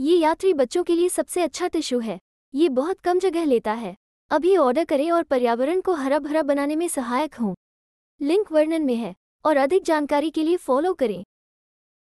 ये यात्री बच्चों के लिए सबसे अच्छा टिश्यू है ये बहुत कम जगह लेता है अभी ऑर्डर करें और पर्यावरण को हरा भरा बनाने में सहायक हों लिंक वर्णन में है और अधिक जानकारी के लिए फॉलो करें